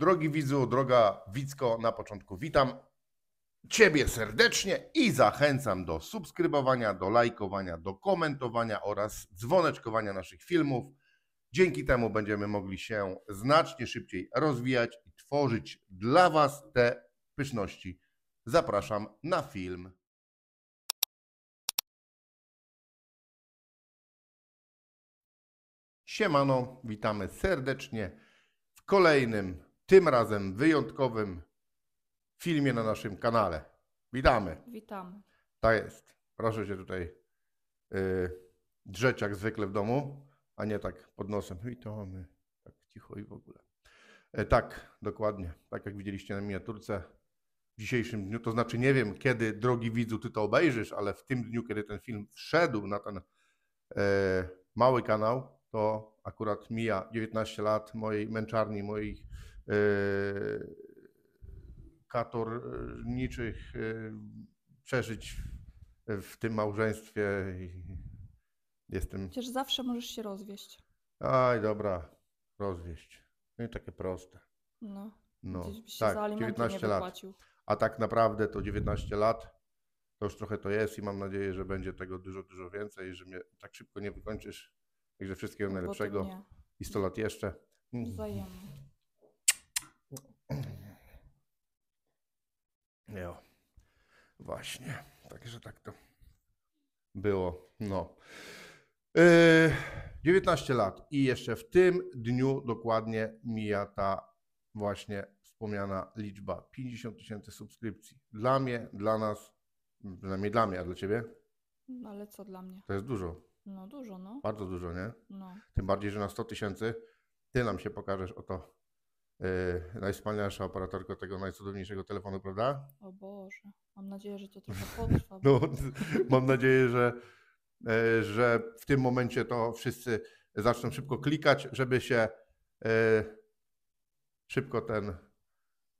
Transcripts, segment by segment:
Drogi widzu, droga widzko, na początku witam Ciebie serdecznie i zachęcam do subskrybowania, do lajkowania, do komentowania oraz dzwoneczkowania naszych filmów. Dzięki temu będziemy mogli się znacznie szybciej rozwijać i tworzyć dla Was te pyszności. Zapraszam na film. Siemano, witamy serdecznie w kolejnym tym razem wyjątkowym filmie na naszym kanale. Witamy. Witamy. Tak jest. Proszę się tutaj yy, drzeć jak zwykle w domu, a nie tak pod nosem. Witamy. Tak cicho i w ogóle. E, tak, dokładnie. Tak jak widzieliście na miniaturce w dzisiejszym dniu, to znaczy nie wiem kiedy, drogi widzu, ty to obejrzysz, ale w tym dniu, kiedy ten film wszedł na ten e, mały kanał, to akurat mija 19 lat mojej męczarni, moich Y, katorniczych y, przeżyć w tym małżeństwie. Jestem. Przecież zawsze możesz się rozwieść. Aj, dobra, rozwieść. No i takie proste. No. No, Gdzieś tak, za 19 lat. A tak naprawdę to 19 lat to już trochę to jest i mam nadzieję, że będzie tego dużo, dużo więcej, że mnie tak szybko nie wykończysz. Także wszystkiego no, najlepszego i 100 lat jeszcze. Wzajemnie. Jo. Właśnie. Także tak to było. No. Yy, 19 lat i jeszcze w tym dniu dokładnie mija ta właśnie wspomniana liczba 50 tysięcy subskrypcji. Dla mnie, dla nas, przynajmniej dla mnie, a dla ciebie? No ale co dla mnie? To jest dużo. No dużo, no. Bardzo dużo, nie? No. Tym bardziej, że na 100 tysięcy ty nam się pokażesz o to Yy, najwspanialsza operatorka tego najcudowniejszego telefonu, prawda? O Boże, mam nadzieję, że to trochę potrwa. no, mam nadzieję, że, e, że w tym momencie to wszyscy zaczną szybko klikać, żeby się e, szybko ten,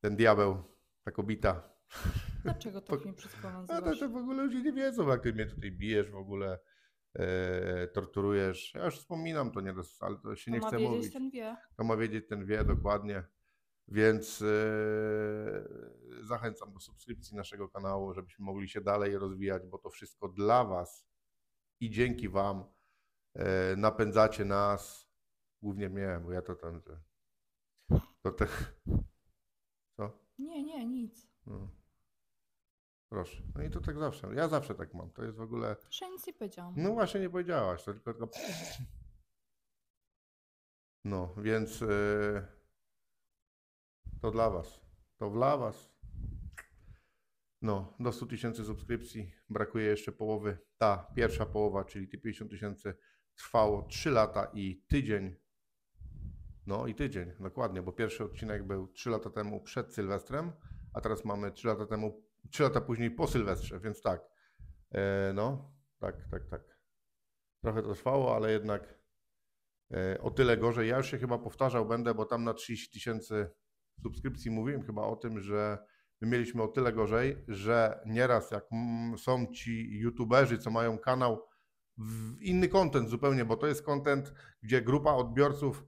ten diabeł, ta kobita... Dlaczego tak mi wszystko nazywasz? No to, to w ogóle ludzie nie wiedzą, jak ty mnie tutaj bijesz w ogóle. E, torturujesz. Ja już wspominam to, nie, ale to się to nie chce wiedzieć, mówić. Ten wie. Kto ma wiedzieć, ten wie dokładnie. Więc e, zachęcam do subskrypcji naszego kanału, żebyśmy mogli się dalej rozwijać, bo to wszystko dla Was i dzięki Wam e, napędzacie nas, głównie mnie, bo ja to tam. To te... Co? Nie, nie, nic. No. Proszę. No i to tak zawsze. Ja zawsze tak mam. To jest w ogóle. Że nic nie powiedziałam. No właśnie nie powiedziałaś, to tylko. No, więc yy, to dla Was. To dla Was. No, do 100 tysięcy subskrypcji brakuje jeszcze połowy. Ta pierwsza połowa, czyli te 50 tysięcy, trwało 3 lata i tydzień. No i tydzień, dokładnie, bo pierwszy odcinek był 3 lata temu przed Sylwestrem, a teraz mamy 3 lata temu trzy lata później po Sylwestrze, więc tak. E, no, tak, tak, tak. Trochę to trwało, ale jednak e, o tyle gorzej. Ja już się chyba powtarzał będę, bo tam na 30 tysięcy subskrypcji mówiłem chyba o tym, że my mieliśmy o tyle gorzej, że nieraz jak mm, są ci youtuberzy, co mają kanał, inny kontent zupełnie, bo to jest kontent, gdzie grupa odbiorców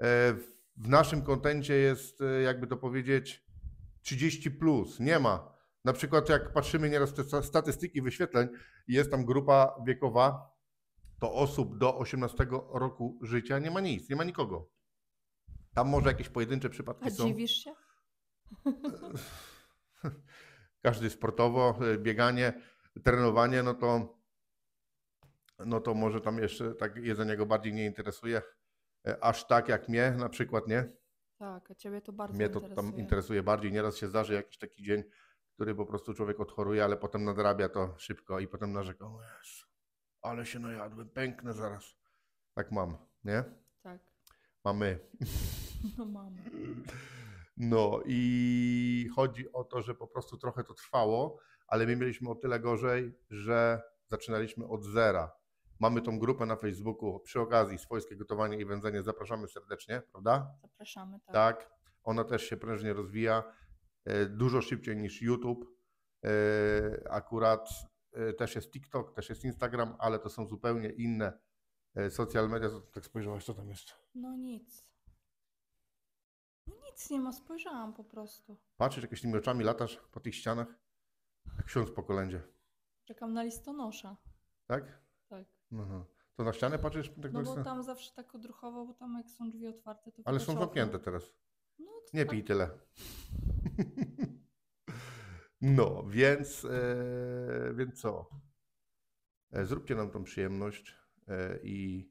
e, w naszym kontencie jest, jakby to powiedzieć, 30 plus. Nie ma na przykład jak patrzymy nieraz te statystyki wyświetleń, jest tam grupa wiekowa, to osób do 18 roku życia nie ma nic, nie ma nikogo. Tam może jakieś pojedyncze przypadki A są. A dziwisz się? Każdy sportowo, e, bieganie, trenowanie, no to, no to może tam jeszcze tak jedzenie go bardziej nie interesuje. E, aż tak jak mnie na przykład, nie? Tak, a ciebie to bardzo Mnie to interesuje. tam interesuje bardziej. Nieraz się zdarzy jakiś taki dzień, który po prostu człowiek odchoruje, ale potem nadrabia to szybko i potem narzeka, o Jezu, ale się najadłem, pęknę zaraz. Tak mam, nie? Tak. Mamy. No mamy. No i chodzi o to, że po prostu trochę to trwało, ale my mieliśmy o tyle gorzej, że zaczynaliśmy od zera. Mamy tą grupę na Facebooku przy okazji Swojskie Gotowanie i Wędzenie. Zapraszamy serdecznie, prawda? Zapraszamy, tak. Tak. Ona też się prężnie rozwija. E, dużo szybciej niż YouTube. E, akurat e, też jest TikTok, też jest Instagram, ale to są zupełnie inne social media. tak spojrzałaś, co tam jest? No nic. No nic nie ma, spojrzałam po prostu. Patrzysz tymi oczami, latasz po tych ścianach, jak ksiądz po kolędzie. Czekam na listonosza. Tak? Tak. Aha. To na ścianę patrzysz? Tak no bo tam zawsze tak odruchowo, bo tam jak są drzwi otwarte, to... Ale są zamknięte teraz. No, nie tak. pij tyle. No, więc, e, więc co? E, zróbcie nam tą przyjemność e, i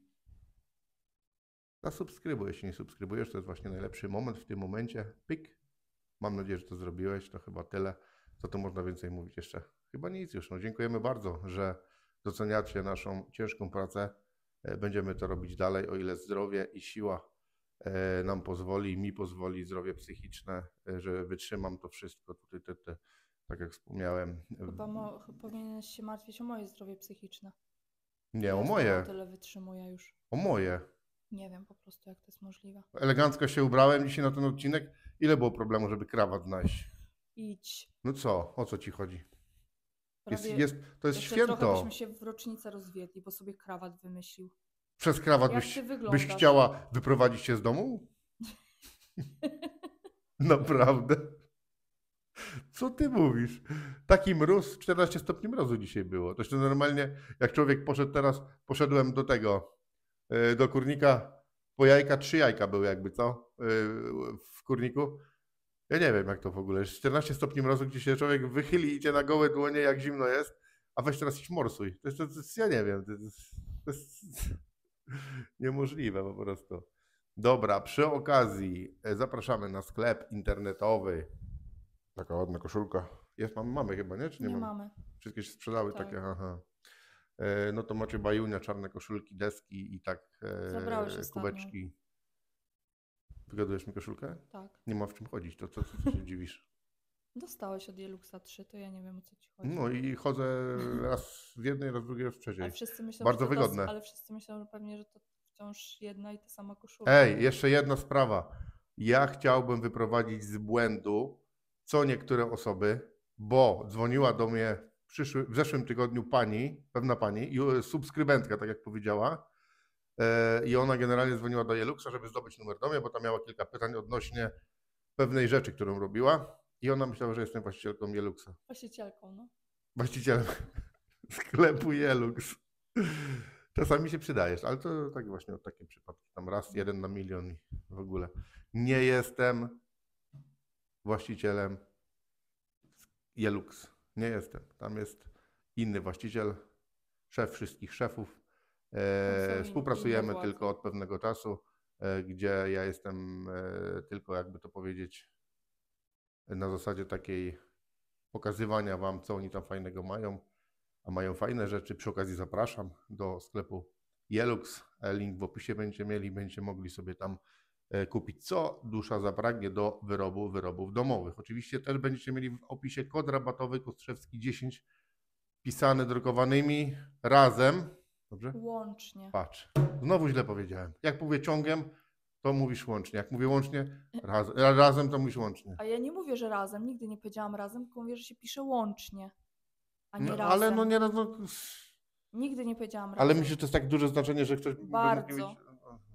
zasubskrybuj, jeśli nie subskrybujesz, to jest właśnie najlepszy moment w tym momencie. Pik. Mam nadzieję, że to zrobiłeś, to chyba tyle. Co tu można więcej mówić jeszcze? Chyba nic już. No, dziękujemy bardzo, że doceniacie naszą ciężką pracę. E, będziemy to robić dalej, o ile zdrowie i siła E, nam pozwoli, mi pozwoli zdrowie psychiczne, e, że wytrzymam to wszystko. Tutaj te, te, tak jak wspomniałem. Chyba mo- powinieneś się martwić o moje zdrowie psychiczne. Nie, ja o moje. tyle wytrzymuję już. O moje. Nie wiem po prostu, jak to jest możliwe. Elegancko się ubrałem dzisiaj na ten odcinek. Ile było problemu, żeby krawat znaleźć? Idź. No co? O co ci chodzi? jest, jest, to jest święto. Trochę byśmy się w rocznicę rozwiedli, bo sobie krawat wymyślił. Przez krawat byś, byś chciała wyprowadzić się z domu? Naprawdę. Co ty mówisz? Taki mróz, 14 stopni mrozu dzisiaj było. To jest normalnie, jak człowiek poszedł teraz, poszedłem do tego, e, do kurnika, po jajka, trzy jajka były jakby, co? E, w kurniku. Ja nie wiem, jak to w ogóle. 14 stopni mrozu, gdzie się człowiek wychyli i idzie na gołe dłonie, jak zimno jest, a weź teraz iść morsuj. To, jest, to, ja nie wiem. To, to, jest, Niemożliwe po prostu. Dobra, przy okazji e, zapraszamy na sklep internetowy. Taka ładna koszulka. Jest, mamy, mamy chyba, nie? Czy nie, nie mamy? mamy? Wszystkie się sprzedały tak. takie, aha. E, no to macie bajunia, czarne koszulki, deski i tak e, się kubeczki. Wygadujesz mi koszulkę? Tak. Nie ma w czym chodzić, to co, co, co się dziwisz? Dostałeś od Jeluxa 3, to ja nie wiem o co ci chodzi. No i chodzę raz w jednej, raz w drugiej, raz trzeciej. wszyscy myślą, Bardzo że wygodne. ale wszyscy myślą że pewnie, że to wciąż jedna i ta sama koszula. Ej, jeszcze jedna sprawa. Ja chciałbym wyprowadzić z błędu, co niektóre osoby, bo dzwoniła do mnie w, przyszły, w zeszłym tygodniu pani, pewna pani, e, subskrybentka, tak jak powiedziała, e, i ona generalnie dzwoniła do Jeluxa, żeby zdobyć numer do mnie, bo tam miała kilka pytań odnośnie pewnej rzeczy, którą robiła. I ona myślała, że jestem właścicielką Jeluxa. Właścicielką, no. Właścicielem sklepu Jelux. Czasami się przydajesz, ale to tak właśnie o takim przypadku. Tam raz, jeden na milion i w ogóle. Nie jestem właścicielem Jelux. Nie jestem. Tam jest inny właściciel, szef wszystkich szefów. E, współpracujemy tylko od pewnego czasu, e, gdzie ja jestem e, tylko, jakby to powiedzieć, na zasadzie takiej pokazywania Wam, co oni tam fajnego mają, a mają fajne rzeczy. Przy okazji zapraszam do sklepu Jelux. Link w opisie będzie mieli, będziecie mogli sobie tam e, kupić, co dusza zapragnie do wyrobu wyrobów domowych. Oczywiście też będziecie mieli w opisie kod rabatowy Kostrzewski 10 pisany drukowanymi razem. Dobrze? Łącznie. Patrz, znowu źle powiedziałem. Jak mówię ciągiem, to mówisz łącznie. Jak mówię łącznie, raz, razem to mówisz łącznie. A ja nie mówię, że razem, nigdy nie powiedziałam razem, tylko mówię, że się pisze łącznie, a nie no, razem. Ale no nieraz, no... Nigdy nie powiedziałam razem. Ale myślę, że to jest tak duże znaczenie, że ktoś... Bardzo. Mówić...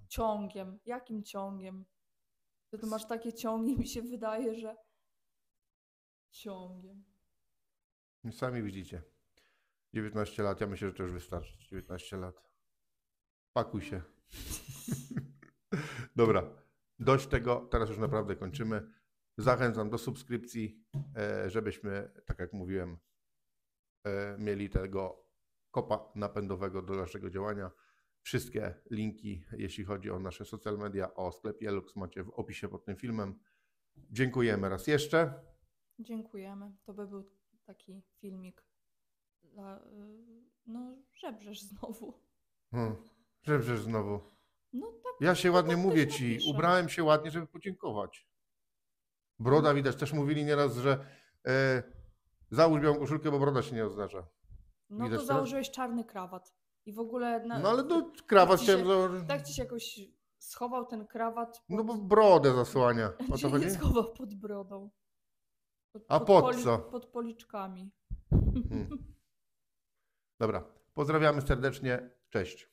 Ciągiem. Jakim ciągiem? Że ty masz takie ciągi, mi się wydaje, że... Ciągiem. Sami widzicie. 19 lat, ja myślę, że to już wystarczy. 19 lat. Pakuj się. Dobra, dość tego, teraz już naprawdę kończymy. Zachęcam do subskrypcji, e, żebyśmy, tak jak mówiłem, e, mieli tego kopa napędowego do naszego działania. Wszystkie linki, jeśli chodzi o nasze social media, o sklep Jelux macie w opisie pod tym filmem. Dziękujemy raz jeszcze. Dziękujemy. To by był taki filmik dla, no, żebrzesz znowu. Hmm, znowu. No tak. Ja się ładnie tak mówię ci, ubrałem się ładnie, żeby podziękować. Broda mhm. widać, też mówili nieraz, że e, załóż białą koszulkę, bo broda się nie oznacza. No widać to założyłeś teraz? czarny krawat. I w ogóle. Na, no ale to tak krawat tak chciałem założyć. Tak ci się jakoś schował ten krawat. Pod... No bo brodę zasłania. O to chodzi? schował pod brodą. Pod, A pod, pod co? Pod policzkami. Hmm. Dobra. Pozdrawiamy serdecznie. Cześć.